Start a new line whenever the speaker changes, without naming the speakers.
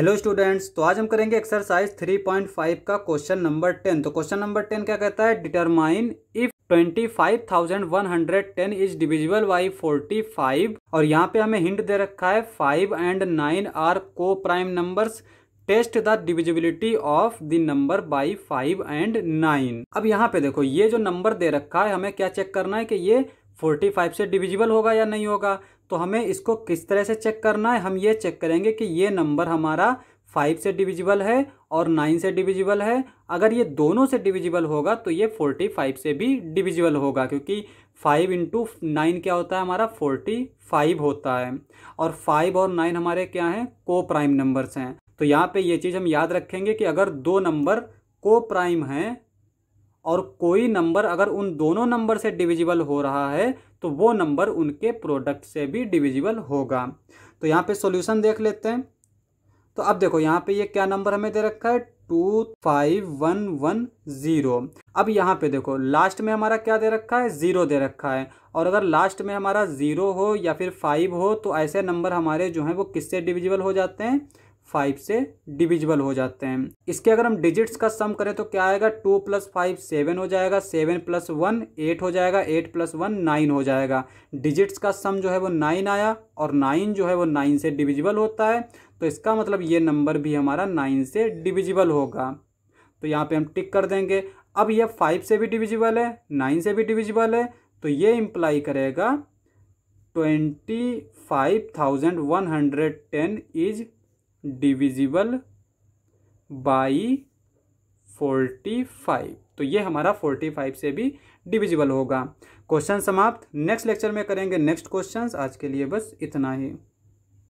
hello students तो आज हम करेंगे एक्सरसाइज 3.5 का क्वेश्चन नंबर 10 तो क्वेश्चन नंबर 10 क्या कहता है determine if 25,110 is divisible by 45 और यहाँ पे हमें हिंट दे रखा है 5 एंड 9 आर को prime numbers test the divisibility of the number by five and nine अब यहाँ पे देखो ये जो नंबर दे रखा है हमें क्या चेक करना है कि ये 45 से डिविजिबल होगा या नहीं होगा तो हमें इसको किस तरह से चेक करना है हम ये चेक करेंगे कि ये नंबर हमारा फाइव से डिविजिबल है और नाइन से डिविजिबल है अगर ये दोनों से डिविजिबल होगा तो ये फोर्टी फाइव से भी डिविजिबल होगा क्योंकि फाइव इंटू नाइन क्या होता है हमारा फोर्टी फाइव होता है और फाइव और नाइन हमारे क्या हैं को प्राइम नंबर्स हैं तो यहाँ पे ये चीज़ हम याद रखेंगे कि अगर दो नंबर को प्राइम हैं और कोई नंबर अगर उन दोनों नंबर से डिविजिबल हो रहा है तो वो नंबर उनके प्रोडक्ट से भी डिविजिबल होगा तो यहाँ पे सॉल्यूशन देख लेते हैं तो अब देखो यहाँ पे ये क्या नंबर हमें दे रखा है two five one one zero अब यहाँ पे देखो लास्ट में हमारा क्या दे रखा है ज़ीरो दे रखा है और अगर लास्ट में हमारा ज़ीरो हो या फिर फाइव हो तो ऐसे नंबर हमारे जो हैं वो किससे डिविजिबल हो जाते हैं फाइव से डिविजिबल हो जाते हैं इसके अगर हम डिजिट्स का सम करें तो क्या आएगा टू प्लस फाइव सेवन हो जाएगा सेवन प्लस वन एट हो जाएगा एट प्लस वन नाइन हो जाएगा डिजिट्स का सम जो है वो नाइन आया और नाइन जो है वो नाइन से डिविजिबल होता है तो इसका मतलब ये नंबर भी हमारा नाइन से डिविजिबल होगा तो यहाँ पर हम टिक कर देंगे अब यह फाइव से भी डिविजिबल है नाइन से भी डिविजिबल है तो ये इम्प्लाई करेगा twenty five thousand one hundred ten is divisible by forty five तो ये हमारा फोर्टी फाइव से भी डिविजिबल होगा क्वेश्चन समाप्त नेक्स्ट लेक्चर में करेंगे नेक्स्ट क्वेश्चन आज के लिए बस इतना ही